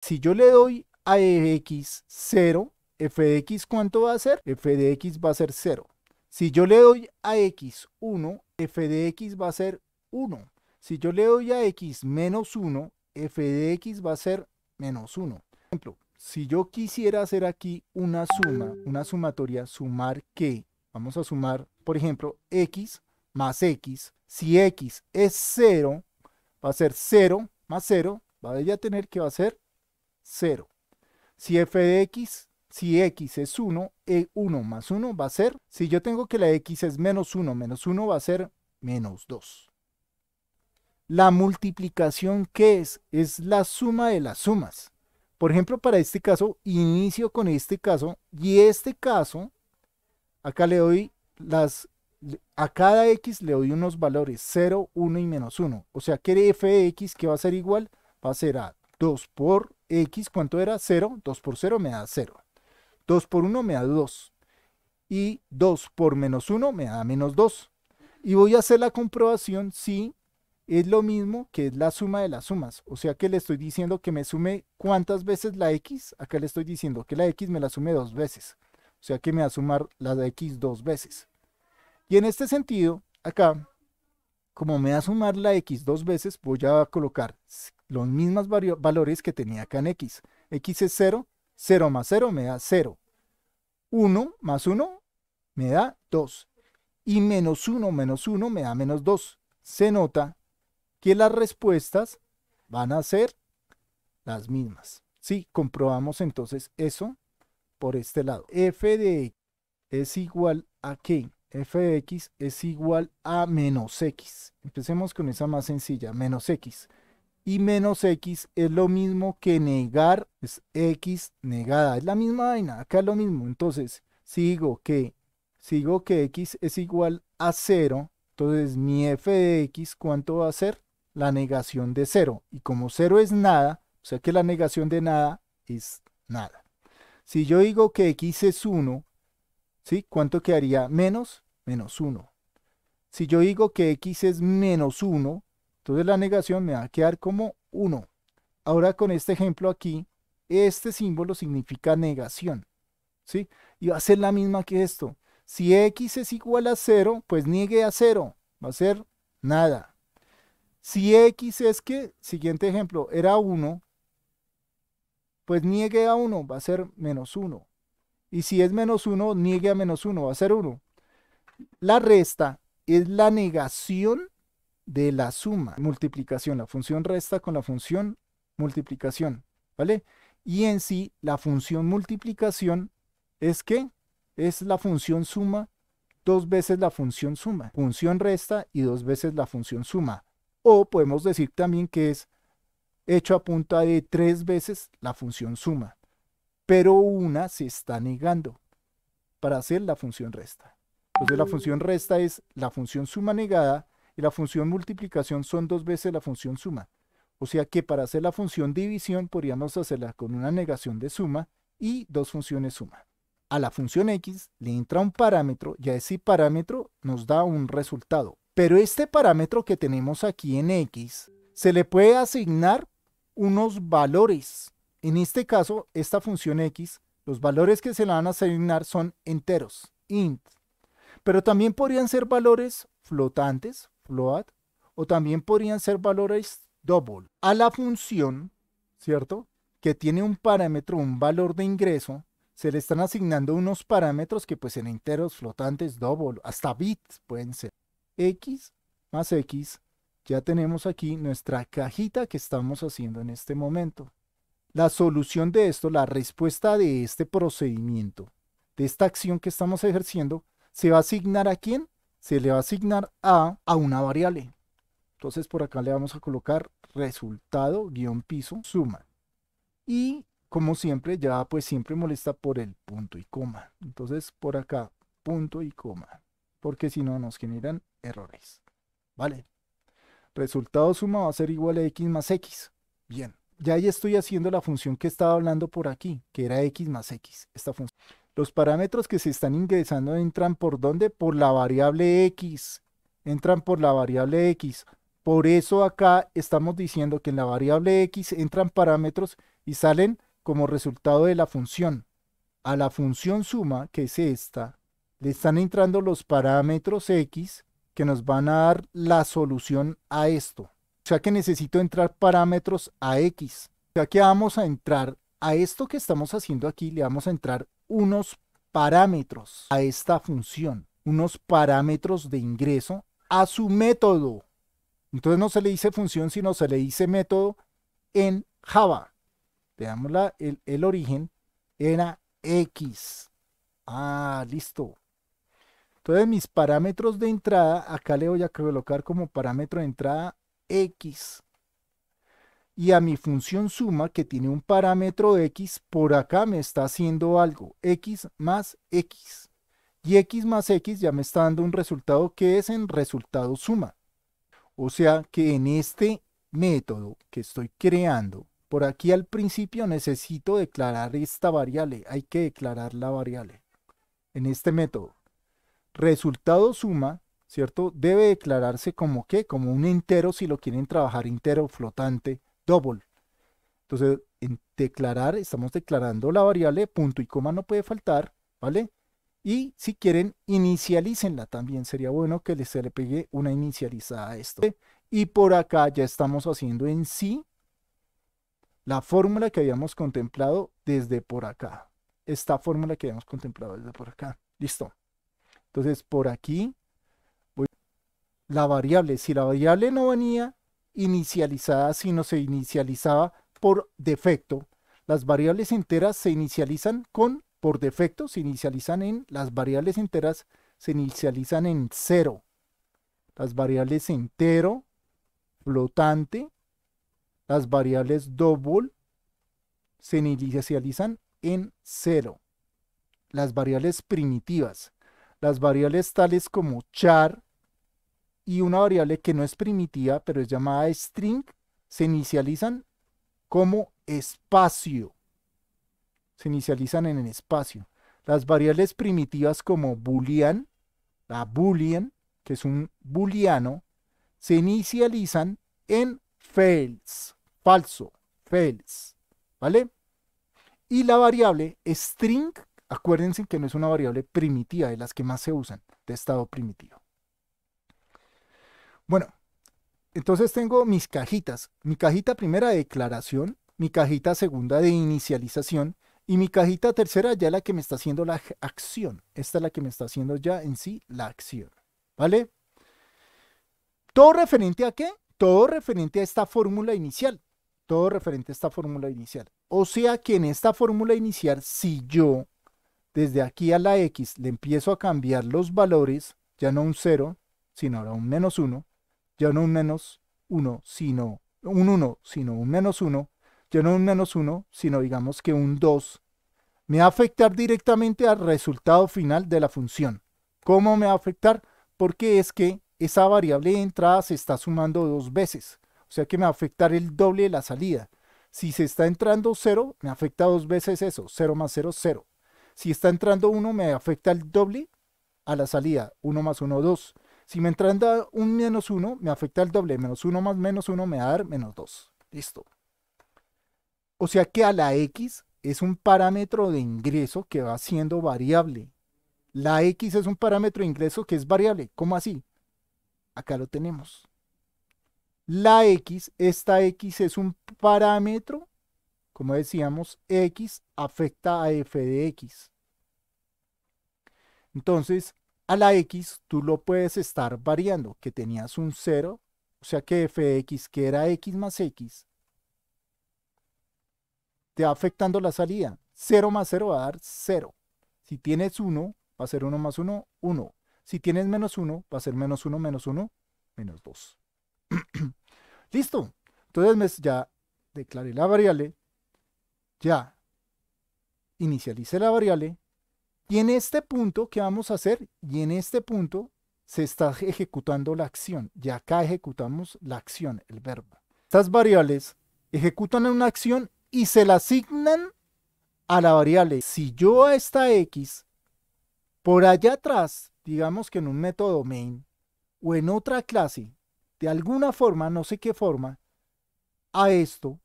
Si yo le doy a x 0, f de x ¿cuánto va a ser? f de x va a ser 0. Si yo le doy a x 1, f de x va a ser 1. Si yo le doy a x menos 1, f de x va a ser menos 1. Por ejemplo, si yo quisiera hacer aquí una suma, una sumatoria, sumar que, vamos a sumar, por ejemplo, x más x, si x es 0, va a ser 0 más 0, va a tener que va a ser 0. Si f de x, si x es 1, e 1 más 1 va a ser, si yo tengo que la x es menos 1 menos 1 va a ser menos 2. La multiplicación ¿qué es? Es la suma de las sumas. Por ejemplo, para este caso, inicio con este caso y este caso, acá le doy las, a cada x le doy unos valores 0, 1 y menos 1. O sea que f de x que va a ser igual, va a ser a 2 por x, ¿cuánto era? 0. 2 por 0 me da 0. 2 por 1 me da 2. Y 2 por menos 1 me da menos 2. Y voy a hacer la comprobación si es lo mismo que es la suma de las sumas. O sea que le estoy diciendo que me sume cuántas veces la x. Acá le estoy diciendo que la x me la sume dos veces. O sea que me va a sumar la de x dos veces. Y en este sentido, acá como me a sumar la x dos veces, voy a colocar los mismos valores que tenía acá en x. x es 0, 0 más 0 me da 0. 1 más 1 me da 2. Y menos 1 menos 1 me da menos 2. Se nota que las respuestas van a ser las mismas. Sí, comprobamos entonces eso por este lado. f de x es igual a que X es igual a menos x. Empecemos con esa más sencilla, menos x. Y menos x es lo mismo que negar, es x negada, es la misma vaina, acá es lo mismo. Entonces, sigo que, sigo que x es igual a 0, entonces mi f de x, ¿cuánto va a ser? La negación de 0. Y como 0 es nada, o sea que la negación de nada es nada. Si yo digo que x es 1, ¿Cuánto quedaría? Menos, menos 1. Si yo digo que x es menos 1, entonces la negación me va a quedar como 1. Ahora con este ejemplo aquí, este símbolo significa negación. ¿Sí? Y va a ser la misma que esto. Si x es igual a 0, pues niegue a 0. Va a ser nada. Si x es que, siguiente ejemplo, era 1, pues niegue a 1, va a ser menos 1. Y si es menos 1, niegue a menos 1, va a ser 1. La resta es la negación de la suma, multiplicación, la función resta con la función multiplicación, ¿vale? Y en sí, la función multiplicación es que es la función suma dos veces la función suma, función resta y dos veces la función suma. O podemos decir también que es hecho a punta de tres veces la función suma pero una se está negando para hacer la función resta. Entonces la función mm. resta es la función suma negada y la función multiplicación son dos veces la función suma. O sea que para hacer la función división podríamos hacerla con una negación de suma y dos funciones suma. A la función x le entra un parámetro y a ese parámetro nos da un resultado. Pero este parámetro que tenemos aquí en x se le puede asignar unos valores en este caso, esta función x, los valores que se le van a asignar son enteros, int. Pero también podrían ser valores flotantes, float, o también podrían ser valores double. A la función, ¿cierto? Que tiene un parámetro, un valor de ingreso, se le están asignando unos parámetros que pues en enteros, flotantes, double, hasta bits pueden ser. X más X, ya tenemos aquí nuestra cajita que estamos haciendo en este momento. La solución de esto, la respuesta de este procedimiento, de esta acción que estamos ejerciendo, se va a asignar a quién? Se le va a asignar a, una variable. Entonces por acá le vamos a colocar resultado guión piso suma. Y como siempre, ya pues siempre molesta por el punto y coma. Entonces por acá, punto y coma. Porque si no nos generan errores. ¿Vale? Resultado suma va a ser igual a x más x. Bien ya ahí estoy haciendo la función que estaba hablando por aquí, que era x más x, esta función. Los parámetros que se están ingresando entran por dónde? Por la variable x. Entran por la variable x. Por eso acá estamos diciendo que en la variable x entran parámetros y salen como resultado de la función. A la función suma, que es esta, le están entrando los parámetros x que nos van a dar la solución a esto sea que necesito entrar parámetros a X. O sea que vamos a entrar a esto que estamos haciendo aquí, le vamos a entrar unos parámetros a esta función, unos parámetros de ingreso a su método. Entonces no se le dice función, sino se le dice método en Java. Veamos la, el, el origen, era X. Ah, listo. Entonces mis parámetros de entrada, acá le voy a colocar como parámetro de entrada x y a mi función suma que tiene un parámetro x, por acá me está haciendo algo, x más x. Y x más x ya me está dando un resultado que es en resultado suma. O sea que en este método que estoy creando, por aquí al principio necesito declarar esta variable, hay que declarar la variable. En este método, resultado suma ¿cierto? Debe declararse como qué, como un entero si lo quieren trabajar entero, flotante, double. Entonces, en declarar, estamos declarando la variable, punto y coma no puede faltar, ¿vale? Y si quieren, inicialícenla también. Sería bueno que les se le pegue una inicializada a esto. Y por acá ya estamos haciendo en sí la fórmula que habíamos contemplado desde por acá. Esta fórmula que habíamos contemplado desde por acá. Listo. Entonces, por aquí la variable. Si la variable no venía inicializada, sino se inicializaba por defecto, las variables enteras se inicializan con, por defecto, se inicializan en, las variables enteras se inicializan en cero. Las variables entero, flotante, las variables double se inicializan en cero. Las variables primitivas. Las variables tales como char, y una variable que no es primitiva, pero es llamada string, se inicializan como espacio. Se inicializan en el espacio. Las variables primitivas como boolean, la boolean, que es un booleano, se inicializan en fails, falso, fails, ¿vale? Y la variable string, acuérdense que no es una variable primitiva, de las que más se usan, de estado primitivo. Bueno, entonces tengo mis cajitas. Mi cajita primera de declaración, mi cajita segunda de inicialización y mi cajita tercera ya la que me está haciendo la acción. Esta es la que me está haciendo ya en sí la acción. ¿Vale? ¿Todo referente a qué? Todo referente a esta fórmula inicial. Todo referente a esta fórmula inicial. O sea que en esta fórmula inicial, si yo desde aquí a la X le empiezo a cambiar los valores, ya no un 0, sino ahora un menos 1, ya no un menos 1, sino un 1, sino un menos 1, ya no un menos 1, sino digamos que un 2, me va a afectar directamente al resultado final de la función. ¿Cómo me va a afectar? Porque es que esa variable de entrada se está sumando dos veces, o sea que me va a afectar el doble de la salida. Si se está entrando 0, me afecta dos veces eso, 0 más 0, 0. Si está entrando 1, me afecta el doble a la salida, 1 más 1, 2. Si me entra un menos 1, me afecta el doble. Menos 1 más menos 1 me va a dar menos 2. Listo. O sea que a la X es un parámetro de ingreso que va siendo variable. La X es un parámetro de ingreso que es variable. ¿Cómo así? Acá lo tenemos. La X, esta X es un parámetro, como decíamos, X afecta a f de X. Entonces, a la x tú lo puedes estar variando, que tenías un 0, o sea que f de x, que era x más x, te va afectando la salida. 0 más 0 va a dar 0. Si tienes 1, va a ser 1 más 1, 1. Si tienes menos 1, va a ser menos 1, menos 1, menos 2. Listo. Entonces ya declaré la variable, ya inicialicé la variable, y en este punto, ¿qué vamos a hacer? Y en este punto se está ejecutando la acción. Y acá ejecutamos la acción, el verbo. Estas variables ejecutan una acción y se la asignan a la variable. Si yo a esta x, por allá atrás, digamos que en un método main o en otra clase, de alguna forma, no sé qué forma, a esto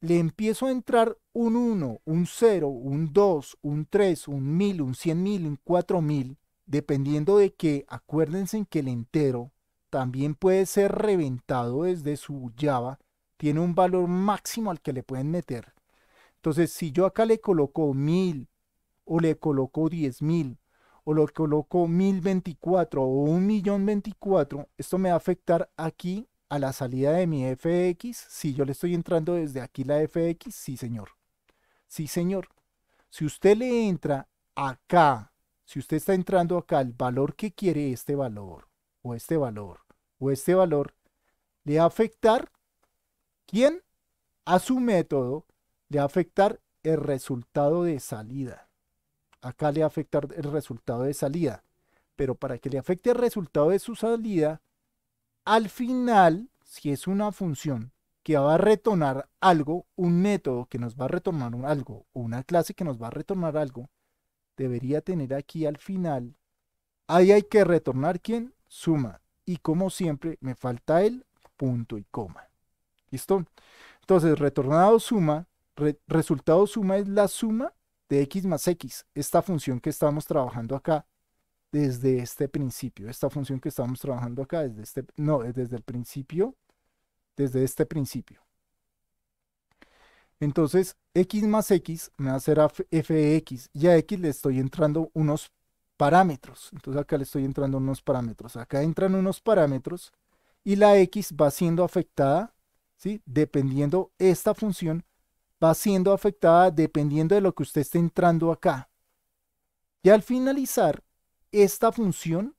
le empiezo a entrar un 1, un 0, un 2, un 3, un 1000, un 100.000, un 4000, dependiendo de que, acuérdense en que el entero también puede ser reventado desde su Java, tiene un valor máximo al que le pueden meter. Entonces, si yo acá le coloco 1000, o le coloco 10.000, o le coloco 1024 o 1.024, esto me va a afectar aquí a la salida de mi FX, si yo le estoy entrando desde aquí la FX, sí señor. Sí señor. Si usted le entra acá, si usted está entrando acá, el valor que quiere este valor, o este valor, o este valor, le va a afectar, ¿quién? A su método, le va a afectar el resultado de salida. Acá le va a afectar el resultado de salida. Pero para que le afecte el resultado de su salida, al final, si es una función que va a retornar algo, un método que nos va a retornar algo, o una clase que nos va a retornar algo, debería tener aquí al final, ahí hay que retornar quién, suma. Y como siempre, me falta el punto y coma. ¿Listo? Entonces, retornado suma, resultado suma es la suma de x más x, esta función que estamos trabajando acá desde este principio, esta función que estamos trabajando acá, desde este, no, desde el principio, desde este principio. Entonces, x más x me va a hacer f de x, y a x le estoy entrando unos parámetros. Entonces acá le estoy entrando unos parámetros. Acá entran unos parámetros y la x va siendo afectada, ¿sí? Dependiendo esta función, va siendo afectada dependiendo de lo que usted esté entrando acá. Y al finalizar, esta función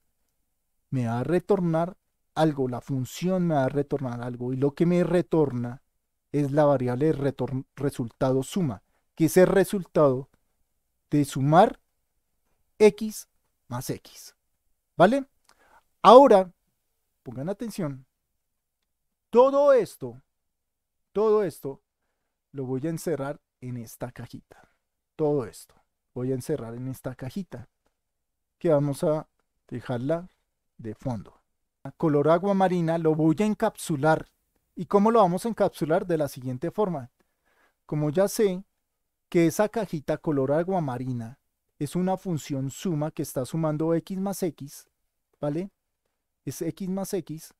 me va a retornar algo, la función me va a retornar algo y lo que me retorna es la variable resultado suma, que es el resultado de sumar x más x. ¿Vale? Ahora, pongan atención, todo esto, todo esto lo voy a encerrar en esta cajita. Todo esto voy a encerrar en esta cajita que vamos a dejarla de fondo. color agua marina lo voy a encapsular. ¿Y cómo lo vamos a encapsular? De la siguiente forma. Como ya sé que esa cajita color agua marina es una función suma que está sumando x más x, ¿vale? Es x más x.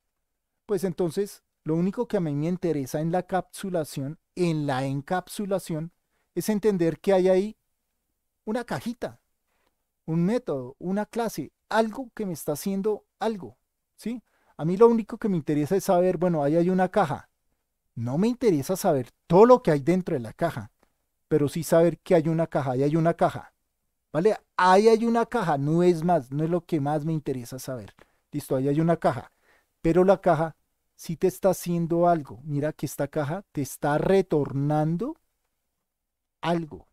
Pues entonces, lo único que a mí me interesa en la encapsulación en la encapsulación, es entender que hay ahí una cajita un método, una clase, algo que me está haciendo algo, ¿sí? A mí lo único que me interesa es saber, bueno, ahí hay una caja. No me interesa saber todo lo que hay dentro de la caja, pero sí saber que hay una caja, ahí hay una caja. ¿Vale? Ahí hay una caja, no es más, no es lo que más me interesa saber. Listo, ahí hay una caja. Pero la caja sí te está haciendo algo. Mira que esta caja te está retornando algo.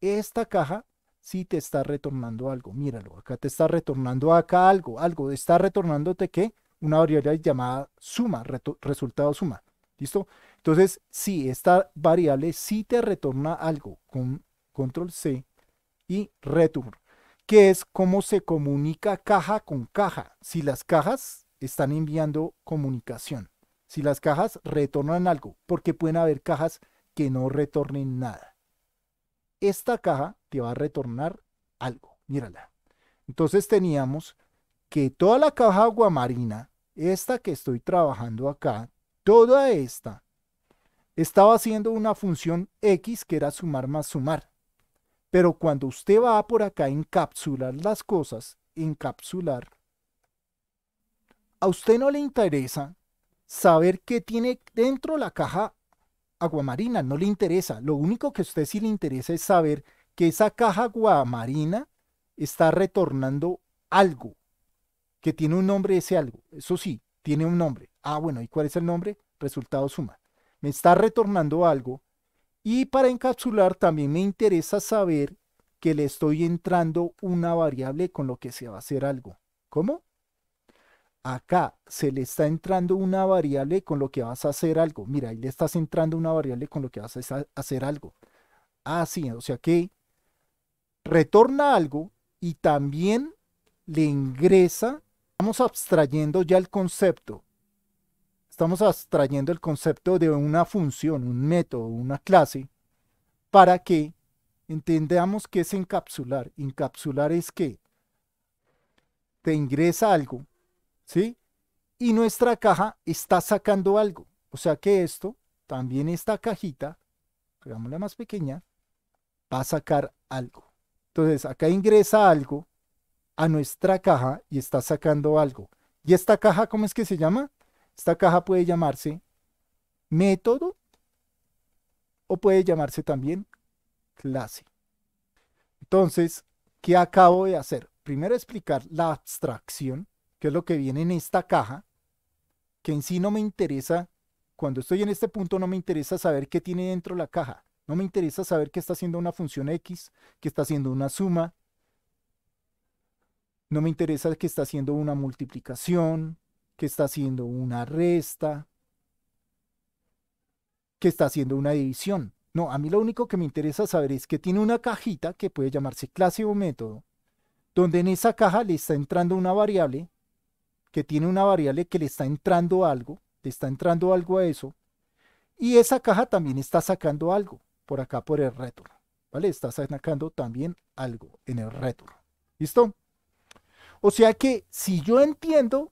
Esta caja si te está retornando algo. Míralo, acá te está retornando acá algo, algo. Está retornándote que una variable llamada suma, resultado suma. ¿Listo? Entonces, si esta variable sí te retorna algo con control C y return, que es cómo se comunica caja con caja. Si las cajas están enviando comunicación, si las cajas retornan algo, porque pueden haber cajas que no retornen nada esta caja te va a retornar algo. Mírala. Entonces teníamos que toda la caja aguamarina, esta que estoy trabajando acá, toda esta, estaba haciendo una función X que era sumar más sumar. Pero cuando usted va por acá a encapsular las cosas, encapsular, a usted no le interesa saber qué tiene dentro la caja aguamarina, no le interesa. Lo único que a usted sí le interesa es saber que esa caja aguamarina está retornando algo, que tiene un nombre ese algo. Eso sí, tiene un nombre. Ah, bueno, ¿y cuál es el nombre? Resultado suma. Me está retornando algo. Y para encapsular también me interesa saber que le estoy entrando una variable con lo que se va a hacer algo. ¿Cómo? acá se le está entrando una variable con lo que vas a hacer algo. Mira, ahí le estás entrando una variable con lo que vas a hacer algo. Ah, sí, o sea que retorna algo y también le ingresa. Estamos abstrayendo ya el concepto. Estamos abstrayendo el concepto de una función, un método, una clase, para que entendamos qué es encapsular. Encapsular es que te ingresa algo ¿sí? Y nuestra caja está sacando algo. O sea que esto, también esta cajita, la más pequeña, va a sacar algo. Entonces, acá ingresa algo a nuestra caja y está sacando algo. ¿Y esta caja cómo es que se llama? Esta caja puede llamarse método o puede llamarse también clase. Entonces, ¿qué acabo de hacer? Primero explicar la abstracción que es lo que viene en esta caja, que en sí no me interesa, cuando estoy en este punto no me interesa saber qué tiene dentro la caja, no me interesa saber qué está haciendo una función X, qué está haciendo una suma, no me interesa que está haciendo una multiplicación, que está haciendo una resta, que está haciendo una división. No, a mí lo único que me interesa saber es que tiene una cajita que puede llamarse clase o método, donde en esa caja le está entrando una variable que tiene una variable que le está entrando algo, le está entrando algo a eso, y esa caja también está sacando algo por acá por el retorno, ¿vale? Está sacando también algo en el retorno, ¿listo? O sea que si yo entiendo,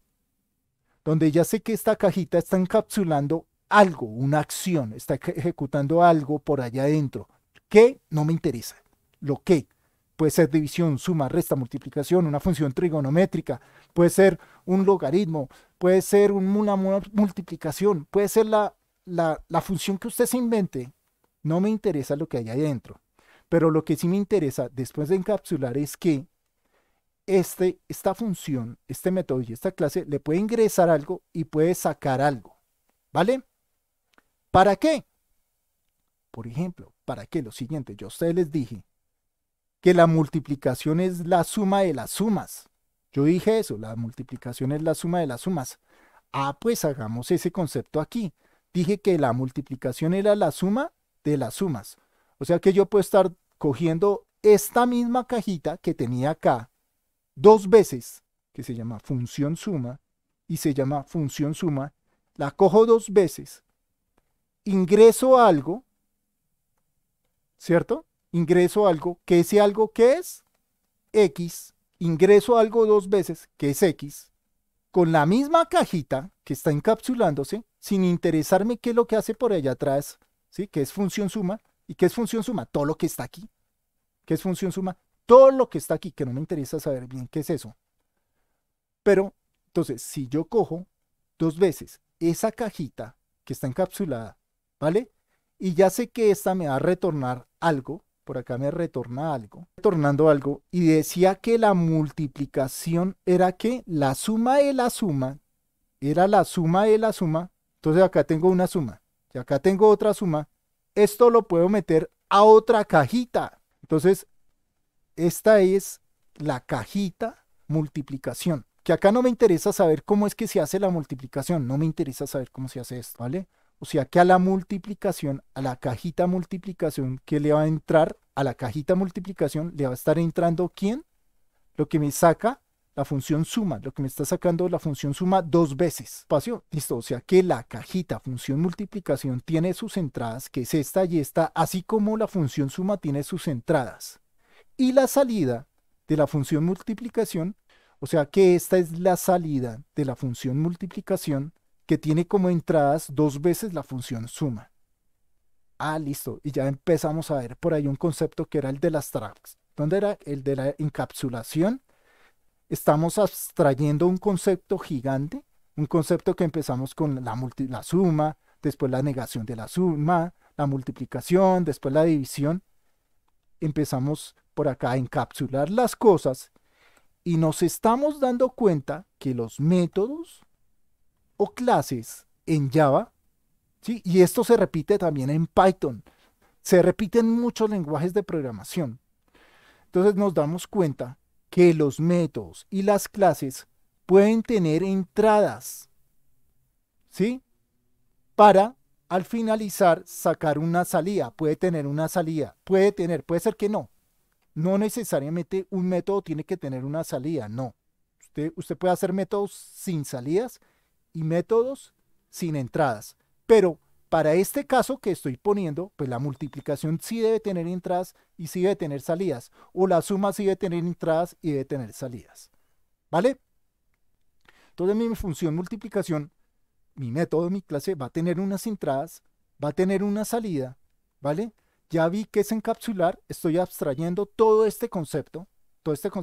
donde ya sé que esta cajita está encapsulando algo, una acción, está ejecutando algo por allá adentro, ¿qué? no me interesa, lo que puede ser división, suma, resta, multiplicación, una función trigonométrica, puede ser un logaritmo, puede ser una multiplicación, puede ser la, función que usted se invente. No me interesa lo que hay ahí adentro. Pero lo que sí me interesa después de encapsular es que este, esta función, este método y esta clase le puede ingresar algo y puede sacar algo. ¿Vale? ¿Para qué? Por ejemplo, ¿para qué? Lo siguiente, yo a ustedes les dije que la multiplicación es la suma de las sumas. Yo dije eso, la multiplicación es la suma de las sumas. Ah, pues hagamos ese concepto aquí. Dije que la multiplicación era la suma de las sumas. O sea que yo puedo estar cogiendo esta misma cajita que tenía acá dos veces, que se llama función suma, y se llama función suma, la cojo dos veces, ingreso algo, ¿cierto? ingreso algo, que ese algo que es X, ingreso algo dos veces, que es X, con la misma cajita que está encapsulándose, sin interesarme qué es lo que hace por allá atrás, ¿sí? que es función suma. ¿Y qué es función suma? Todo lo que está aquí. ¿Qué es función suma? Todo lo que está aquí, que no me interesa saber bien qué es eso. Pero, entonces, si yo cojo dos veces esa cajita que está encapsulada, ¿vale? Y ya sé que esta me va a retornar algo, por acá me retorna algo, retornando algo, y decía que la multiplicación era que la suma de la suma, era la suma de la suma, entonces acá tengo una suma, y acá tengo otra suma, esto lo puedo meter a otra cajita. Entonces, esta es la cajita multiplicación. Que acá no me interesa saber cómo es que se hace la multiplicación, no me interesa saber cómo se hace esto, ¿vale? O sea que a la multiplicación, a la cajita multiplicación que le va a entrar a la cajita multiplicación le va a estar entrando ¿quién? Lo que me saca la función suma, lo que me está sacando la función suma dos veces. Espacio, listo, o sea que la cajita función multiplicación tiene sus entradas, que es esta y esta, así como la función suma tiene sus entradas. Y la salida de la función multiplicación, o sea que esta es la salida de la función multiplicación que tiene como entradas dos veces la función suma. Ah, listo. Y ya empezamos a ver por ahí un concepto que era el de las traps. ¿Dónde era? El de la encapsulación. Estamos abstrayendo un concepto gigante, un concepto que empezamos con la, la suma, después la negación de la suma, la multiplicación, después la división. Empezamos por acá a encapsular las cosas y nos estamos dando cuenta que los métodos o clases en Java y esto se repite también en Python. Se repite en muchos lenguajes de programación. Entonces nos damos cuenta que los métodos y las clases pueden tener entradas, ¿sí? Para al finalizar sacar una salida, puede tener una salida, puede tener, puede ser que no. No necesariamente un método tiene que tener una salida, no. usted puede hacer métodos sin salidas y métodos sin entradas. Pero para este caso que estoy poniendo, pues la multiplicación sí debe tener entradas y sí debe tener salidas, o la suma sí debe tener entradas y debe tener salidas. ¿Vale? Entonces mi función multiplicación, mi método, mi clase, va a tener unas entradas, va a tener una salida, ¿vale? Ya vi que es encapsular, estoy abstrayendo todo este concepto, todo este concepto.